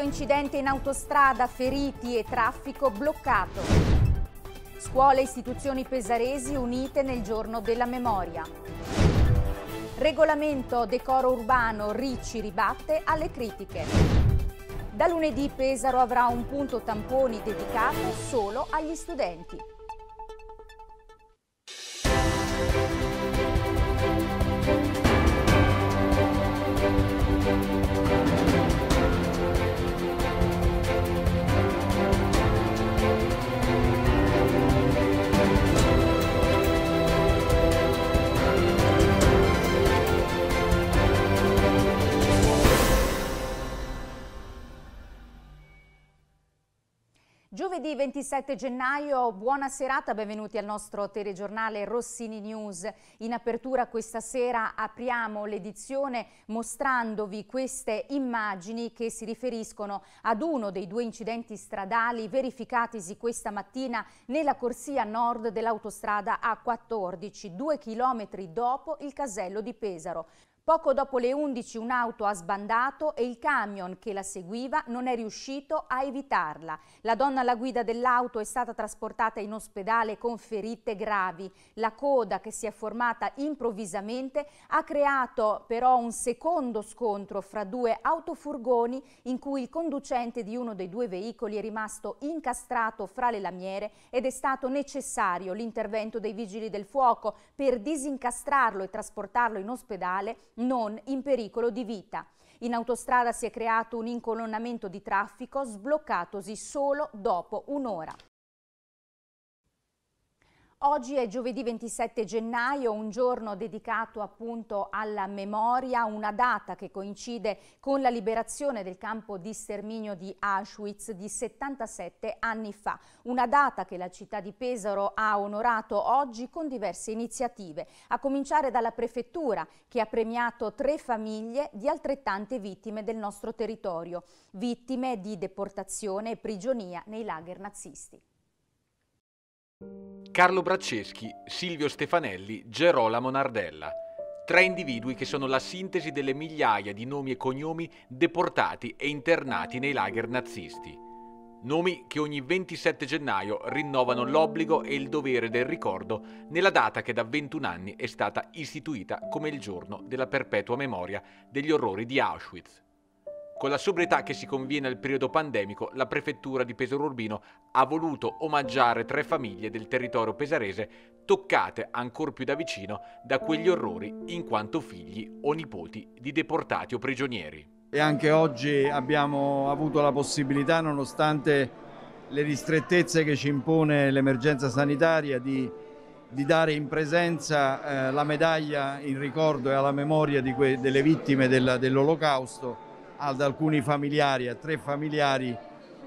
serio incidente in autostrada, feriti e traffico bloccato. Scuole e istituzioni pesaresi unite nel giorno della memoria. Regolamento decoro urbano Ricci ribatte alle critiche. Da lunedì Pesaro avrà un punto tamponi dedicato solo agli studenti. Giovedì 27 gennaio, buona serata, benvenuti al nostro telegiornale Rossini News. In apertura questa sera apriamo l'edizione mostrandovi queste immagini che si riferiscono ad uno dei due incidenti stradali verificatisi questa mattina nella corsia nord dell'autostrada A14, due chilometri dopo il casello di Pesaro. Poco dopo le 11 un'auto ha sbandato e il camion che la seguiva non è riuscito a evitarla. La donna alla guida dell'auto è stata trasportata in ospedale con ferite gravi. La coda che si è formata improvvisamente ha creato però un secondo scontro fra due autofurgoni in cui il conducente di uno dei due veicoli è rimasto incastrato fra le lamiere ed è stato necessario l'intervento dei vigili del fuoco per disincastrarlo e trasportarlo in ospedale non in pericolo di vita. In autostrada si è creato un incolonnamento di traffico sbloccatosi solo dopo un'ora. Oggi è giovedì 27 gennaio, un giorno dedicato appunto alla memoria, una data che coincide con la liberazione del campo di sterminio di Auschwitz di 77 anni fa. Una data che la città di Pesaro ha onorato oggi con diverse iniziative, a cominciare dalla prefettura che ha premiato tre famiglie di altrettante vittime del nostro territorio, vittime di deportazione e prigionia nei lager nazisti. Carlo Bracceschi, Silvio Stefanelli, Gerolamo Nardella. Tre individui che sono la sintesi delle migliaia di nomi e cognomi deportati e internati nei lager nazisti. Nomi che ogni 27 gennaio rinnovano l'obbligo e il dovere del ricordo nella data che da 21 anni è stata istituita come il giorno della perpetua memoria degli orrori di Auschwitz. Con la sobrietà che si conviene al periodo pandemico, la prefettura di Pesaro Urbino ha voluto omaggiare tre famiglie del territorio pesarese toccate ancor più da vicino da quegli orrori in quanto figli o nipoti di deportati o prigionieri. E anche oggi abbiamo avuto la possibilità, nonostante le ristrettezze che ci impone l'emergenza sanitaria, di, di, dare in presenza eh, la medaglia in ricordo e alla memoria que, delle vittime dell'Olocausto ad alcuni familiari, a tre familiari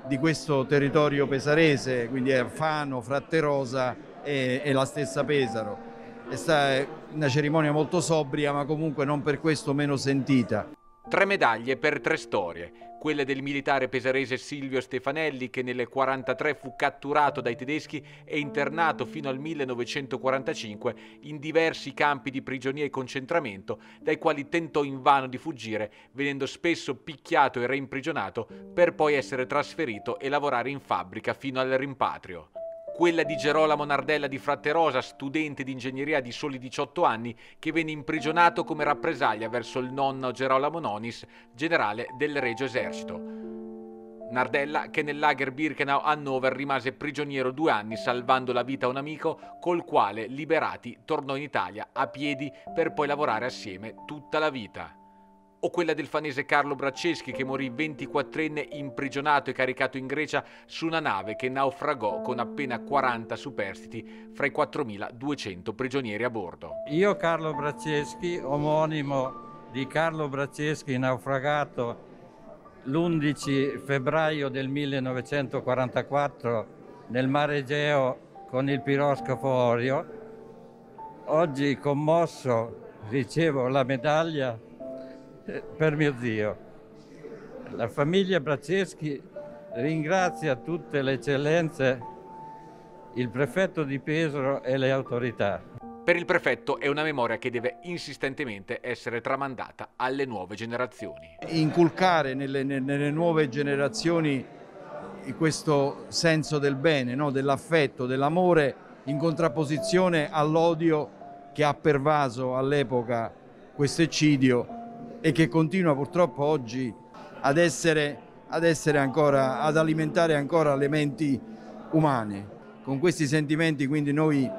di questo territorio pesarese, quindi è Fano, Fratterosa e, e la stessa Pesaro. È una cerimonia molto sobria ma comunque non per questo meno sentita. Tre medaglie per tre storie, quelle del militare pesarese Silvio Stefanelli che nel 1943 fu catturato dai tedeschi e internato fino al 1945 in diversi campi di prigionia e concentramento, dai quali tentò invano di fuggire, venendo spesso picchiato e reimprigionato per poi essere trasferito e lavorare in fabbrica fino al rimpatrio quella di Gerolamo Nardella di Fratterosa, studente di ingegneria di soli 18 anni, che venne imprigionato come rappresaglia verso il nonno Gerolamo Nonis, generale del Regio Esercito. Nardella, che nel lager Birkenau Hannover rimase prigioniero due anni salvando la vita a un amico, col quale, liberati, tornò in Italia a piedi per poi lavorare assieme tutta la vita o quella del fanese Carlo Bracceschi che morì 24enne imprigionato e caricato in Grecia su una nave che naufragò con appena 40 superstiti fra i 4.200 prigionieri a bordo. Io Carlo Bracceschi, omonimo di Carlo Bracceschi naufragato l'11 febbraio del 1944 nel mare Egeo con il piroscafo Orio. Oggi commosso ricevo la medaglia eh, per mio zio. La famiglia Braceschi ringrazia tutte le eccellenze, il prefetto di Pesaro e le autorità. Per il prefetto è una memoria che deve insistentemente essere tramandata alle nuove generazioni. Inculcare nelle, nelle nuove generazioni questo senso del bene, no? dell'affetto, dell'amore, in contrapposizione all'odio che ha pervaso all'epoca questo eccidio e che continua purtroppo oggi ad essere, ad, essere ancora, ad alimentare ancora le menti umane. Con questi sentimenti quindi noi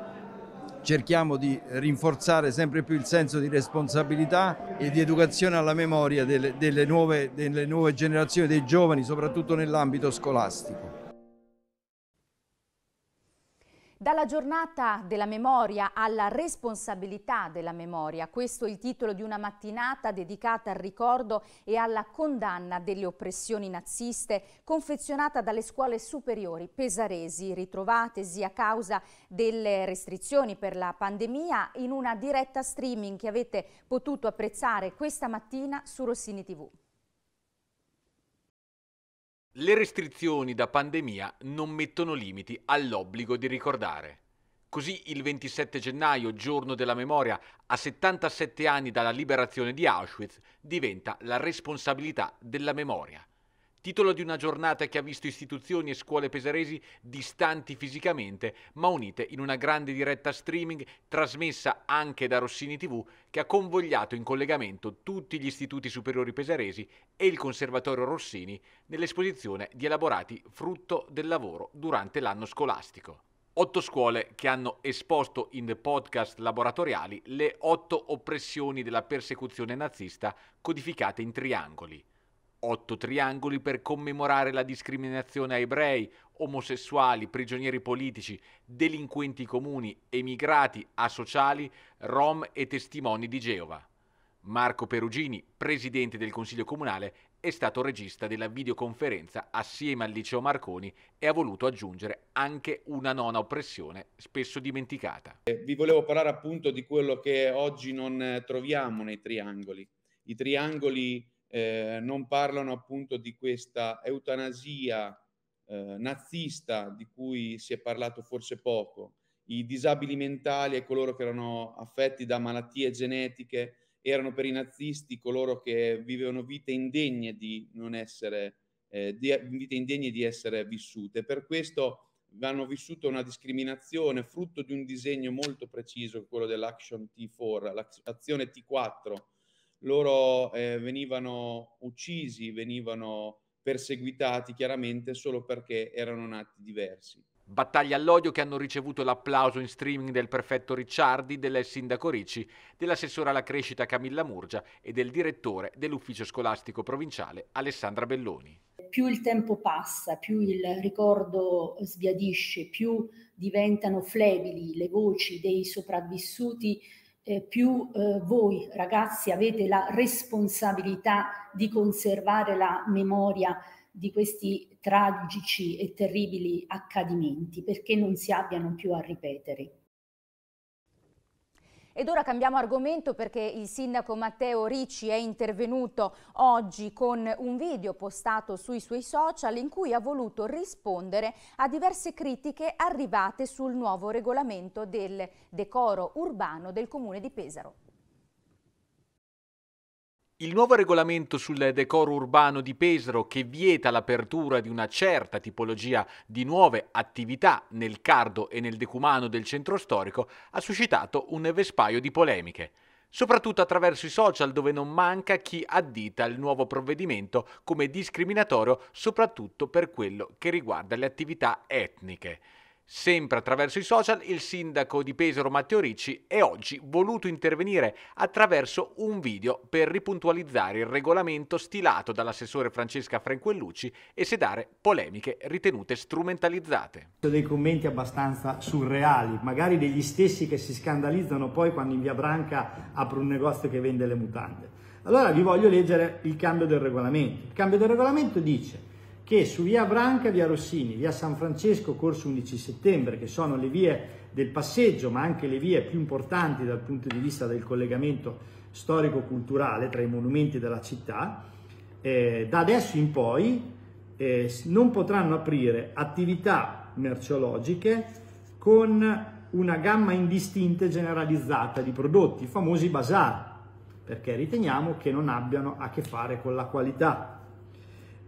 cerchiamo di rinforzare sempre più il senso di responsabilità e di educazione alla memoria delle, delle, nuove, delle nuove generazioni, dei giovani, soprattutto nell'ambito scolastico. Dalla giornata della memoria alla responsabilità della memoria, questo è il titolo di una mattinata dedicata al ricordo e alla condanna delle oppressioni naziste confezionata dalle scuole superiori pesaresi, ritrovatesi a causa delle restrizioni per la pandemia in una diretta streaming che avete potuto apprezzare questa mattina su Rossini TV. Le restrizioni da pandemia non mettono limiti all'obbligo di ricordare. Così il 27 gennaio, giorno della memoria, a 77 anni dalla liberazione di Auschwitz, diventa la responsabilità della memoria. Titolo di una giornata che ha visto istituzioni e scuole pesaresi distanti fisicamente, ma unite in una grande diretta streaming trasmessa anche da Rossini TV, che ha convogliato in collegamento tutti gli istituti superiori pesaresi e il Conservatorio Rossini nell'esposizione di elaborati frutto del lavoro durante l'anno scolastico. Otto scuole che hanno esposto in podcast laboratoriali le otto oppressioni della persecuzione nazista codificate in triangoli otto triangoli per commemorare la discriminazione a ebrei, omosessuali, prigionieri politici, delinquenti comuni, emigrati, asociali, rom e testimoni di Geova. Marco Perugini, presidente del Consiglio Comunale, è stato regista della videoconferenza assieme al liceo Marconi e ha voluto aggiungere anche una nona oppressione spesso dimenticata. Eh, vi volevo parlare appunto di quello che oggi non eh, troviamo nei triangoli. I triangoli eh, non parlano appunto di questa eutanasia eh, nazista di cui si è parlato forse poco. I disabili mentali e coloro che erano affetti da malattie genetiche erano per i nazisti coloro che vivevano vite indegne di non essere eh, di, vite indegne di essere vissute. Per questo hanno vissuto una discriminazione frutto di un disegno molto preciso, quello dell'Action T4, l'azione T4 loro eh, venivano uccisi, venivano perseguitati chiaramente solo perché erano nati diversi. Battaglie all'odio che hanno ricevuto l'applauso in streaming del prefetto Ricciardi, del sindaco Ricci, dell'assessore alla crescita Camilla Murgia e del direttore dell'ufficio scolastico provinciale Alessandra Belloni. Più il tempo passa, più il ricordo sbiadisce, più diventano flebili le voci dei sopravvissuti eh, più eh, voi ragazzi avete la responsabilità di conservare la memoria di questi tragici e terribili accadimenti perché non si abbiano più a ripetere. Ed ora cambiamo argomento perché il sindaco Matteo Ricci è intervenuto oggi con un video postato sui suoi social in cui ha voluto rispondere a diverse critiche arrivate sul nuovo regolamento del decoro urbano del comune di Pesaro. Il nuovo regolamento sul decoro urbano di Pesaro che vieta l'apertura di una certa tipologia di nuove attività nel cardo e nel decumano del centro storico ha suscitato un vespaio di polemiche, soprattutto attraverso i social dove non manca chi addita il nuovo provvedimento come discriminatorio soprattutto per quello che riguarda le attività etniche. Sempre attraverso i social, il sindaco di Pesaro Matteo Ricci è oggi voluto intervenire attraverso un video per ripuntualizzare il regolamento stilato dall'assessore Francesca Franquellucci e sedare polemiche ritenute strumentalizzate. Dei commenti abbastanza surreali, magari degli stessi che si scandalizzano poi quando in via Branca apre un negozio che vende le mutande. Allora vi voglio leggere il cambio del regolamento. Il cambio del regolamento dice che su via Branca, via Rossini, via San Francesco, corso 11 settembre, che sono le vie del passeggio, ma anche le vie più importanti dal punto di vista del collegamento storico-culturale tra i monumenti della città, eh, da adesso in poi eh, non potranno aprire attività merceologiche con una gamma indistinta e generalizzata di prodotti, i famosi bazar, perché riteniamo che non abbiano a che fare con la qualità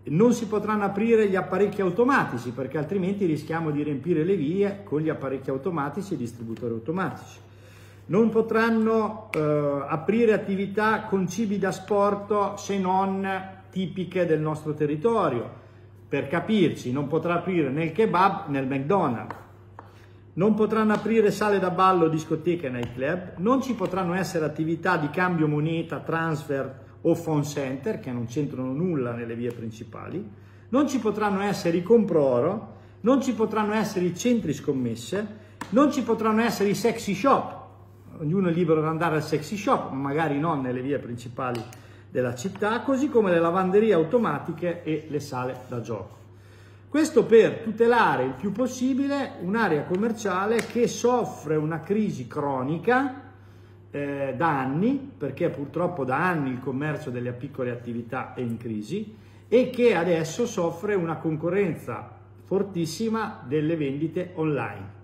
non si potranno aprire gli apparecchi automatici perché altrimenti rischiamo di riempire le vie con gli apparecchi automatici e i distributori automatici. Non potranno eh, aprire attività con cibi da sport se non tipiche del nostro territorio. Per capirci, non potrà aprire né il kebab né il McDonald's. Non potranno aprire sale da ballo, discoteche e nightclub. Non ci potranno essere attività di cambio moneta, transfer, o phone center che non c'entrano nulla nelle vie principali, non ci potranno essere i comproro, non ci potranno essere i centri scommesse, non ci potranno essere i sexy shop, ognuno è libero di andare al sexy shop, magari non nelle vie principali della città, così come le lavanderie automatiche e le sale da gioco. Questo per tutelare il più possibile un'area commerciale che soffre una crisi cronica eh, da anni, perché purtroppo da anni il commercio delle piccole attività è in crisi e che adesso soffre una concorrenza fortissima delle vendite online.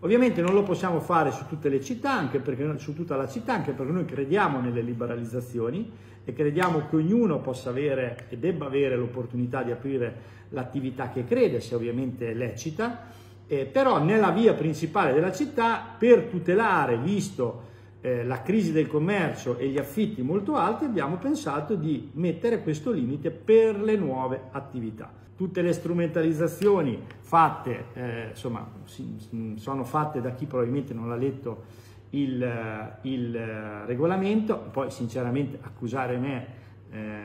Ovviamente non lo possiamo fare su tutte le città, anche perché, su tutta la città, anche perché noi crediamo nelle liberalizzazioni e crediamo che ognuno possa avere e debba avere l'opportunità di aprire l'attività che crede, se ovviamente è lecita, eh, però nella via principale della città, per tutelare, visto che eh, la crisi del commercio e gli affitti molto alti, abbiamo pensato di mettere questo limite per le nuove attività. Tutte le strumentalizzazioni fatte, eh, insomma, sono fatte da chi probabilmente non l'ha letto il, eh, il eh, regolamento, poi sinceramente accusare me eh,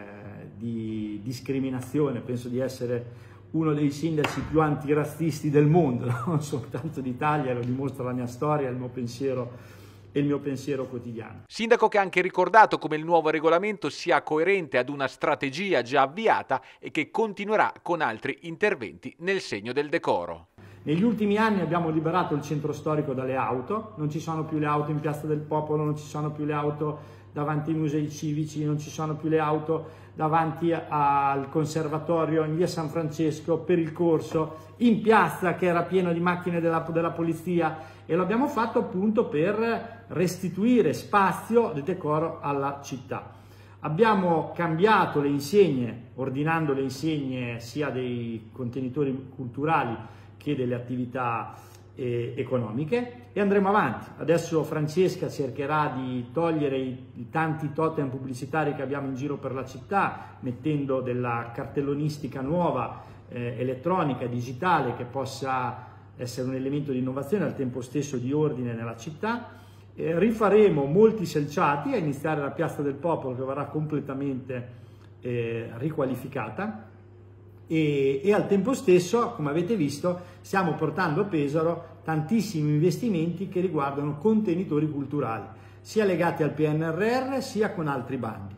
di discriminazione, penso di essere uno dei sindaci più antirazzisti del mondo, non soltanto d'Italia, lo dimostra la mia storia, il mio pensiero e il mio pensiero quotidiano. Sindaco che ha anche ricordato come il nuovo regolamento sia coerente ad una strategia già avviata e che continuerà con altri interventi nel segno del decoro. Negli ultimi anni abbiamo liberato il centro storico dalle auto, non ci sono più le auto in Piazza del Popolo, non ci sono più le auto davanti ai musei civici, non ci sono più le auto davanti al conservatorio in via San Francesco per il corso, in piazza che era pieno di macchine della, della polizia e l'abbiamo fatto appunto per restituire spazio di decoro alla città. Abbiamo cambiato le insegne, ordinando le insegne sia dei contenitori culturali che delle attività eh, economiche e andremo avanti. Adesso Francesca cercherà di togliere i, tanti totem pubblicitari che abbiamo in giro per la città, mettendo della cartellonistica nuova, eh, elettronica, digitale, che possa essere un elemento di innovazione al tempo stesso di ordine nella città eh, rifaremo molti selciati, a iniziare la Piazza del Popolo che verrà completamente eh, riqualificata e, e, al tempo stesso, come avete visto, stiamo portando a Pesaro tantissimi investimenti che riguardano contenitori culturali, sia legati al PNRR sia con altri bandi.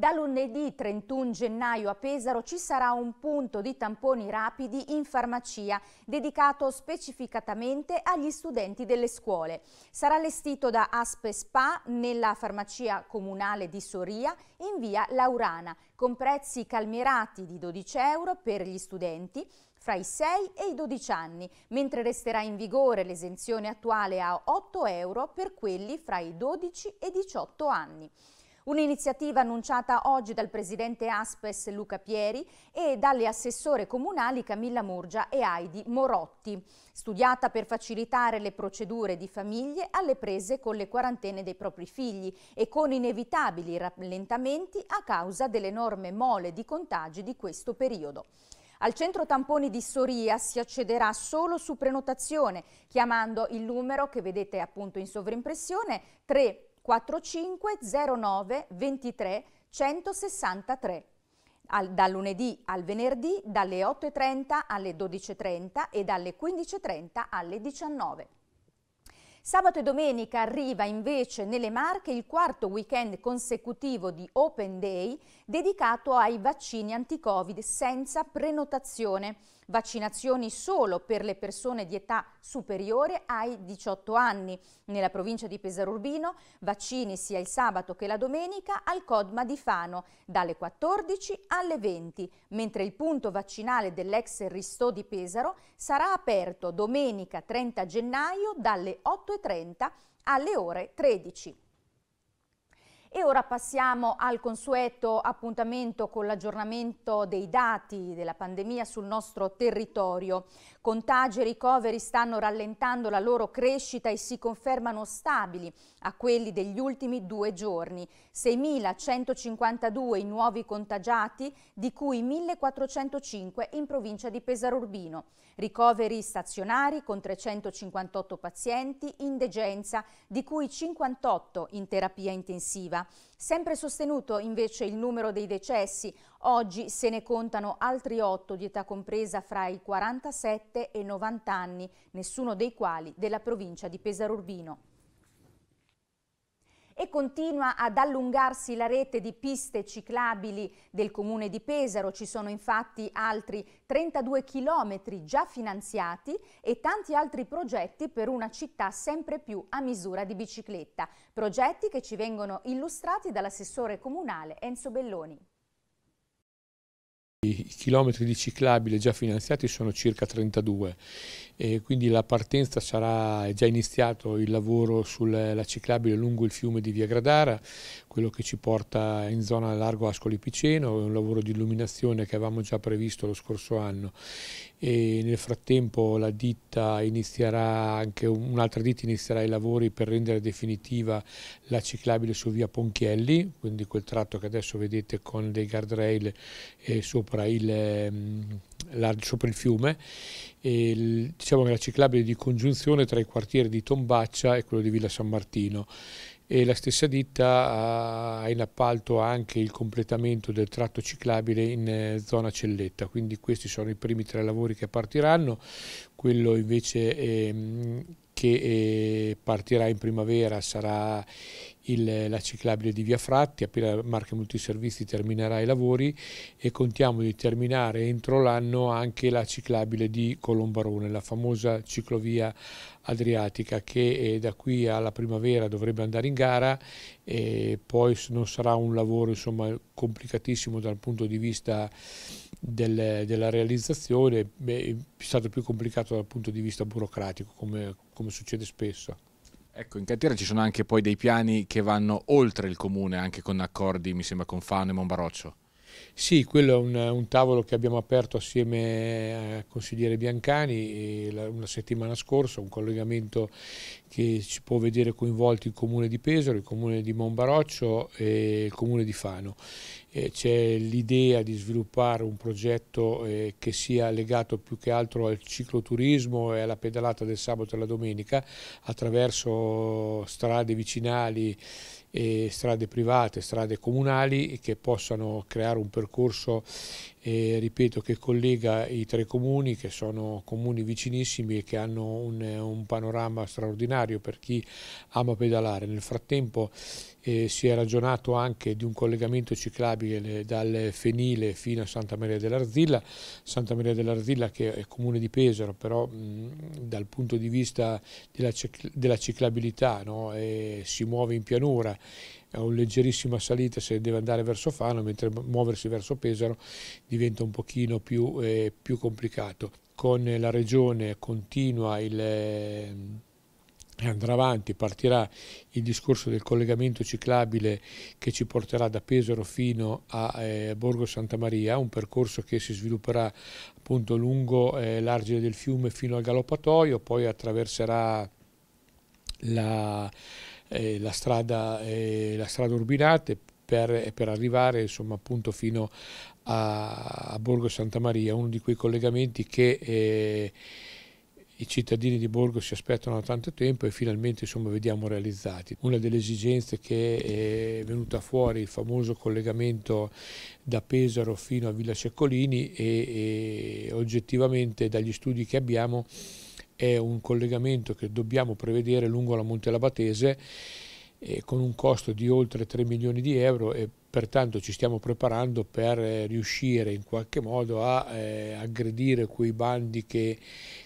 Da lunedì 31 gennaio a Pesaro ci sarà un punto di tamponi rapidi in farmacia dedicato specificatamente agli studenti delle scuole. Sarà allestito da Aspe Spa nella farmacia comunale di Soria in via Laurana con prezzi calmierati di 12 euro per gli studenti fra i 6 e i 12 anni, mentre resterà in vigore l'esenzione attuale a 8 euro per quelli fra i 12 e i 18 anni. Un'iniziativa annunciata oggi dal presidente Aspes Luca Pieri e dalle assessore comunali Camilla Murgia e Heidi Morotti, studiata per facilitare le procedure di famiglie alle prese con le quarantene dei propri figli e con inevitabili rallentamenti a causa dell'enorme mole di contagi di questo periodo. Al centro tamponi di Soria si accederà solo su prenotazione chiamando il numero che vedete appunto in sovrimpressione 3 4509 23 163. Al, dal lunedì al venerdì dalle 8.30 alle 12.30 e dalle 15.30 alle 19. Sabato e domenica arriva invece nelle Marche il quarto weekend consecutivo di Open Day dedicato ai vaccini anti-Covid senza prenotazione, vaccinazioni solo per le persone di età superiore ai 18 anni. Nella provincia di Pesaro Urbino, vaccini sia il sabato che la domenica al Codma di Fano, dalle 14 alle 20, mentre il punto vaccinale dell'ex Ristò di Pesaro sarà aperto domenica 30 gennaio dalle 8.30 alle ore 13. E ora passiamo al consueto appuntamento con l'aggiornamento dei dati della pandemia sul nostro territorio. Contagi e ricoveri stanno rallentando la loro crescita e si confermano stabili a quelli degli ultimi due giorni. 6.152 i nuovi contagiati, di cui 1.405 in provincia di Pesaro Urbino. Ricoveri stazionari con 358 pazienti in degenza, di cui 58 in terapia intensiva. Sempre sostenuto invece il numero dei decessi, oggi se ne contano altri 8 di età compresa fra i 47 e i 90 anni, nessuno dei quali della provincia di Pesaro Urbino e continua ad allungarsi la rete di piste ciclabili del comune di Pesaro. Ci sono infatti altri 32 chilometri già finanziati e tanti altri progetti per una città sempre più a misura di bicicletta. Progetti che ci vengono illustrati dall'assessore comunale Enzo Belloni. I chilometri di ciclabile già finanziati sono circa 32 e quindi la partenza sarà è già iniziato il lavoro sulla ciclabile lungo il fiume di Via Gradara, quello che ci porta in zona largo Ascoli Piceno, è un lavoro di illuminazione che avevamo già previsto lo scorso anno e nel frattempo la ditta inizierà anche un'altra ditta inizierà i lavori per rendere definitiva la ciclabile su Via Ponchielli, quindi quel tratto che adesso vedete con dei guardrail eh, sopra il ehm, sopra il fiume, il, diciamo che la ciclabile di congiunzione tra i quartieri di Tombaccia e quello di Villa San Martino. E la stessa ditta ha in appalto anche il completamento del tratto ciclabile in eh, zona Celletta, quindi questi sono i primi tre lavori che partiranno, quello invece è, mm, che eh, partirà in primavera sarà il, la ciclabile di Via Fratti, appena Marche Multiservizi terminerà i lavori e contiamo di terminare entro l'anno anche la ciclabile di Colombarone, la famosa ciclovia adriatica che eh, da qui alla primavera dovrebbe andare in gara e eh, poi non sarà un lavoro insomma, complicatissimo dal punto di vista del, della realizzazione, Beh, è stato più complicato dal punto di vista burocratico come come succede spesso. Ecco, in cantiere ci sono anche poi dei piani che vanno oltre il comune, anche con accordi, mi sembra, con Fano e Monbaroccio. Sì, quello è un, un, tavolo che abbiamo aperto assieme al consigliere Biancani la, una settimana scorsa, un collegamento che ci può vedere coinvolti il comune di Pesaro, il comune di Monbaroccio e il comune di Fano. Eh, c'è l'idea di sviluppare un progetto eh, che sia legato più che altro al cicloturismo e alla pedalata del sabato e la domenica attraverso strade vicinali strade private, strade comunali che possano creare un percorso e ripeto che collega i tre comuni che sono comuni vicinissimi e che hanno un, un panorama straordinario per chi ama pedalare. Nel frattempo eh, si è ragionato anche di un collegamento ciclabile dal Fenile fino a Santa Maria dell'Arzilla, Santa Maria dell'Arzilla che è comune di Pesaro, però mh, dal punto di vista della, della ciclabilità no? eh, si muove in pianura ha una leggerissima salita se deve andare verso Fano, mentre muoversi verso Pesaro diventa un pochino più, eh, più complicato. Con la regione continua il... Ehm, andrà avanti, partirà il discorso del collegamento ciclabile che ci porterà da Pesaro fino a eh, Borgo Santa Maria, un percorso che si svilupperà appunto lungo eh, l'argine del fiume fino al galoppatoio, poi attraverserà la eh, la, strada, eh, strada Urbinate per, per arrivare insomma, appunto fino a, a, Borgo Santa Maria, uno di quei collegamenti che eh, i cittadini di Borgo si aspettano da tanto tempo e finalmente insomma, vediamo realizzati. Una delle esigenze che è venuta fuori, il famoso collegamento da Pesaro fino a Villa Ceccolini e, e oggettivamente dagli studi che abbiamo è un collegamento che dobbiamo prevedere lungo la Monte Labatese eh, con un costo di oltre 3 milioni di euro e pertanto ci stiamo preparando per eh, riuscire in qualche modo a eh, aggredire quei bandi che,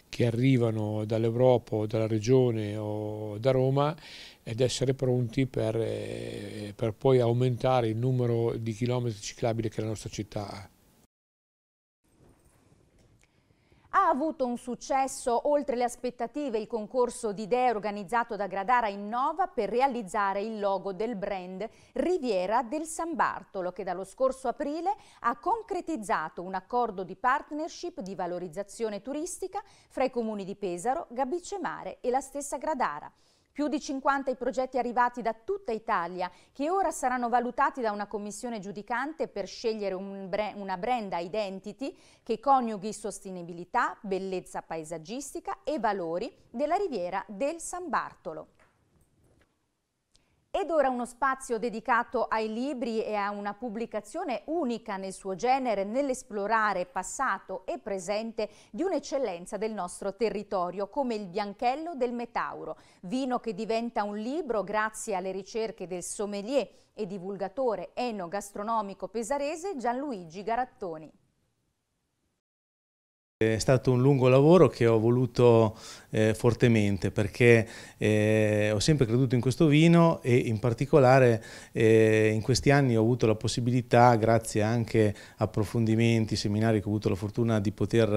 che arrivano dall'Europa o dalla regione o da Roma ed essere pronti per, eh, per poi aumentare il numero di chilometri ciclabili che la nostra città ha. Ha avuto un successo oltre le aspettative il concorso di idee organizzato da Gradara Innova per realizzare il logo del brand Riviera del San Bartolo che dallo scorso aprile ha concretizzato un accordo di partnership di valorizzazione turistica fra i comuni di Pesaro, Gabicemare e la stessa Gradara. Più di 50 i progetti arrivati da tutta Italia che ora saranno valutati da una commissione giudicante per scegliere un bre una brand identity che coniughi sostenibilità, bellezza paesaggistica e valori della riviera del San Bartolo. Ed ora uno spazio dedicato ai libri e a una pubblicazione unica nel suo genere nell'esplorare passato e presente di un'eccellenza del nostro territorio come il Bianchello del Metauro, vino che diventa un libro grazie alle ricerche del sommelier e divulgatore enogastronomico pesarese Gianluigi Garattoni. È stato un lungo lavoro che ho voluto eh, fortemente perché eh, ho sempre creduto in questo vino e in particolare eh, in questi anni ho avuto la possibilità, grazie anche a approfondimenti, seminari che ho avuto la fortuna di poter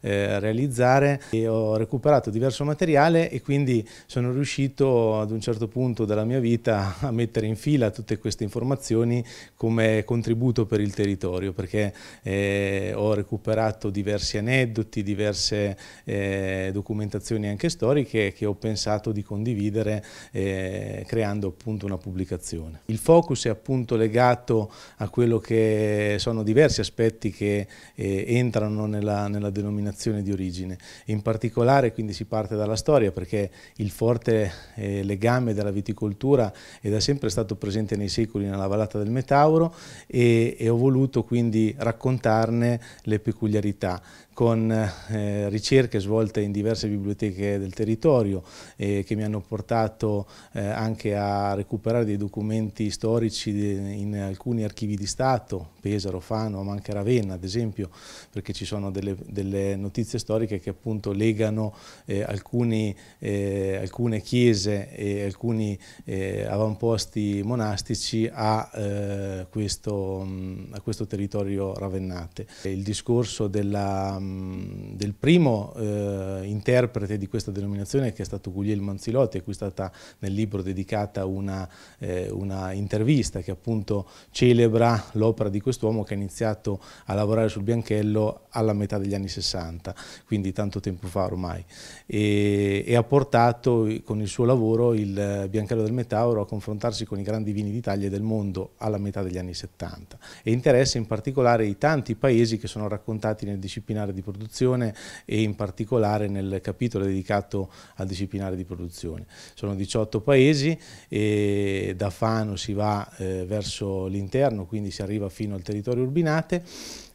eh, realizzare, ho recuperato diverso materiale e quindi sono riuscito ad un certo punto della mia vita a mettere in fila tutte queste informazioni come contributo per il territorio perché eh, ho recuperato diversi aneddoti, aneddoti, diverse eh, documentazioni anche storiche che ho pensato di condividere eh, creando appunto una pubblicazione. Il focus è appunto legato a quello che sono diversi aspetti che eh, entrano nella, nella, denominazione di origine. In particolare quindi si parte dalla storia perché il forte eh, legame della viticoltura è da sempre stato presente nei secoli nella vallata del Metauro e, e ho voluto quindi raccontarne le peculiarità con con eh, ricerche svolte in diverse biblioteche del territorio eh, che mi hanno portato eh, anche a recuperare dei documenti storici eh, in alcuni archivi di Stato, Pesaro, Fano, ma anche Ravenna ad esempio, perché ci sono delle, delle notizie storiche che appunto legano eh, alcuni, eh, alcune chiese e alcuni eh, avamposti monastici a eh, questo, mm, a, questo, territorio ravennate. Il discorso della, mm, del primo eh, interprete di questa denominazione che è stato Guglielmo Anzilotti, a cui è stata nel libro dedicata una, eh, una intervista che appunto celebra l'opera di questo quest'uomo che ha iniziato a lavorare sul Bianchello alla metà degli anni 60, quindi tanto tempo fa ormai, e, e ha portato con il suo lavoro il eh, Bianchello del Metauro a confrontarsi con i grandi vini d'Italia e del mondo alla metà degli anni 70 e interessa in particolare i tanti paesi che sono raccontati nel disciplinare di produzione e in particolare nel capitolo dedicato al disciplinare di produzione. Sono 18 paesi e da Fano si va eh, verso l'interno, quindi si arriva fino al territorio urbinate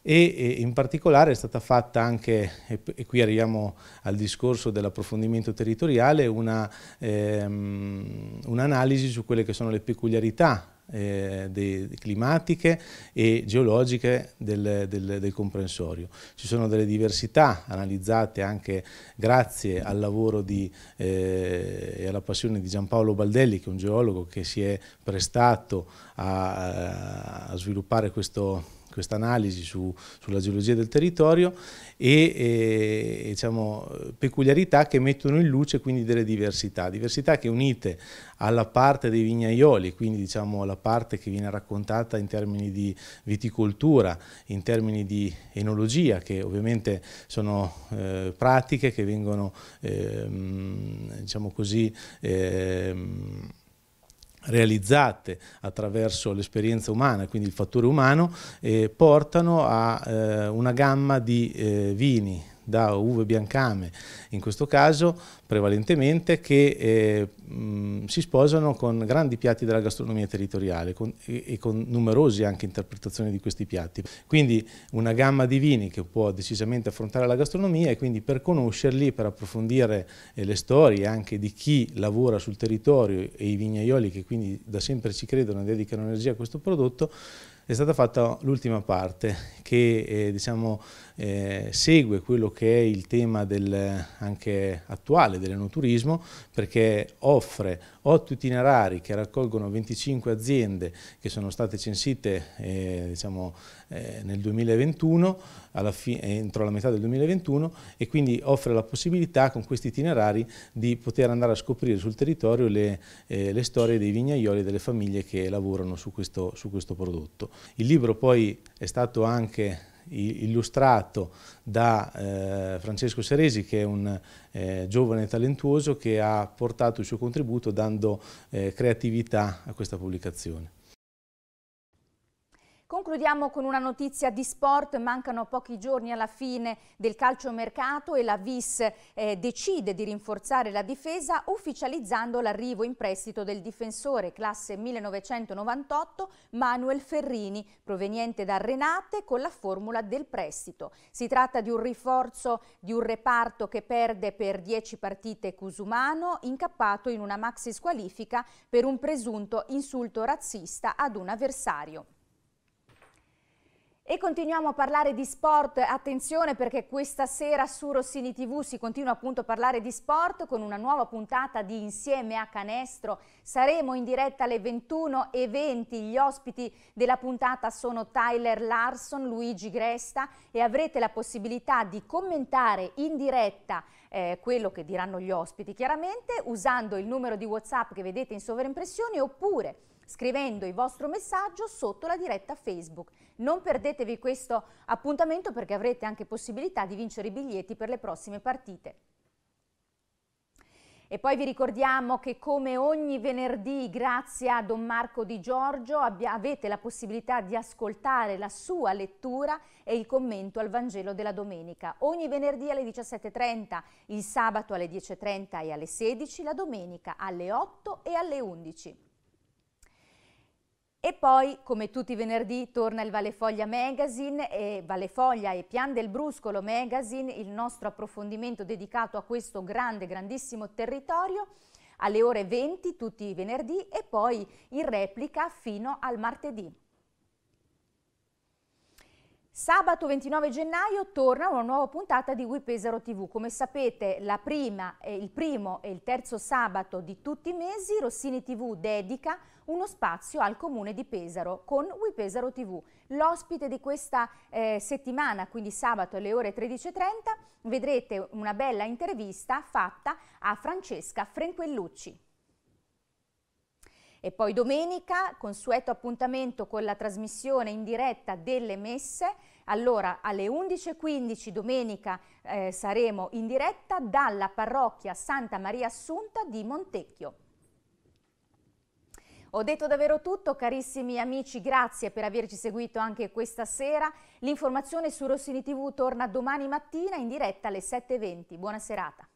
e in particolare è stata fatta anche, e qui arriviamo al discorso dell'approfondimento territoriale, ehm, un'analisi ehm, un su quelle che sono le peculiarità eh, climatiche e geologiche del, del, del, comprensorio. Ci sono delle diversità analizzate anche grazie al lavoro di, eh, e alla passione di Giampaolo Baldelli, che è un geologo che si è prestato a, a sviluppare questo questa analisi su, sulla geologia del territorio e, e diciamo, peculiarità che mettono in luce quindi delle diversità, diversità che unite alla parte dei vignaioli, quindi diciamo alla parte che viene raccontata in termini di viticoltura, in termini di enologia, che ovviamente sono eh, pratiche che vengono, eh, diciamo così, eh, realizzate attraverso l'esperienza umana, quindi il fattore umano, eh, portano a eh, una gamma di eh, vini, da uve biancame in questo caso prevalentemente che eh, mh, si sposano con grandi piatti della gastronomia territoriale con, e, e, con numerose anche interpretazioni di questi piatti. Quindi una gamma di vini che può decisamente affrontare la gastronomia e quindi per conoscerli, per approfondire eh, le storie anche di chi lavora sul territorio e i vignaioli che quindi da sempre ci credono e dedicano energia a questo prodotto, è stata fatta l'ultima parte che eh, diciamo, eh, segue quello che è il tema del, anche attuale dell'enoturismo perché offre otto itinerari che raccolgono 25 aziende che sono state censite eh, diciamo, eh, nel 2021, eh, entro la metà del 2021 e quindi offre la possibilità con questi itinerari di poter andare a scoprire sul territorio le, eh, le storie dei vignaioli e delle famiglie che lavorano su questo, su questo prodotto. Il libro poi è stato anche illustrato da eh, Francesco Seresi che è un eh, giovane talentuoso che ha portato il suo contributo dando eh, creatività a questa pubblicazione. Concludiamo con una notizia di sport, mancano pochi giorni alla fine del calciomercato e la Vis eh, decide di rinforzare la difesa ufficializzando l'arrivo in prestito del difensore classe 1998 Manuel Ferrini, proveniente da Renate con la formula del prestito. Si tratta di un rinforzo di un reparto che perde per 10 partite Cusumano, incappato in una maxi squalifica per un presunto insulto razzista ad un avversario. E continuiamo a parlare di sport, attenzione perché questa sera su Rossini TV si continua appunto a parlare di sport con una nuova puntata di Insieme a Canestro. Saremo in diretta alle 21.20, gli ospiti della puntata sono Tyler Larson, Luigi Gresta e avrete la possibilità di commentare in diretta eh, quello che diranno gli ospiti chiaramente usando il numero di Whatsapp che vedete in sovraimpressione oppure scrivendo il vostro messaggio sotto la diretta Facebook. Non perdetevi questo appuntamento perché avrete anche possibilità di vincere i biglietti per le prossime partite. E poi vi ricordiamo che come ogni venerdì, grazie a Don Marco Di Giorgio, avete la possibilità di ascoltare la sua lettura e il commento al Vangelo della domenica. Ogni venerdì alle 17.30, il sabato alle 10.30 e alle 16, la domenica alle 8 e alle 11. E poi, come tutti i venerdì, torna il Valefoglia Magazine, e Valefoglia e Pian del Bruscolo Magazine, il nostro approfondimento dedicato a questo grande, grandissimo territorio, alle ore 20 tutti i venerdì e poi in replica fino al martedì. Sabato 29 gennaio torna una nuova puntata di We Pesaro TV. Come sapete, prima, eh, il primo e il terzo sabato di tutti i mesi Rossini TV dedica uno spazio al comune di Pesaro con We Pesaro TV. L'ospite di questa eh, settimana, quindi sabato alle ore 13.30, vedrete una bella intervista fatta a Francesca Frenquellucci. E poi domenica, consueto appuntamento con la trasmissione in diretta delle messe allora alle 11.15 domenica eh, saremo in diretta dalla parrocchia Santa Maria Assunta di Montecchio. Ho detto davvero tutto, carissimi amici, grazie per averci seguito anche questa sera. L'informazione su Rossini TV torna domani mattina in diretta alle 7.20. Buona serata.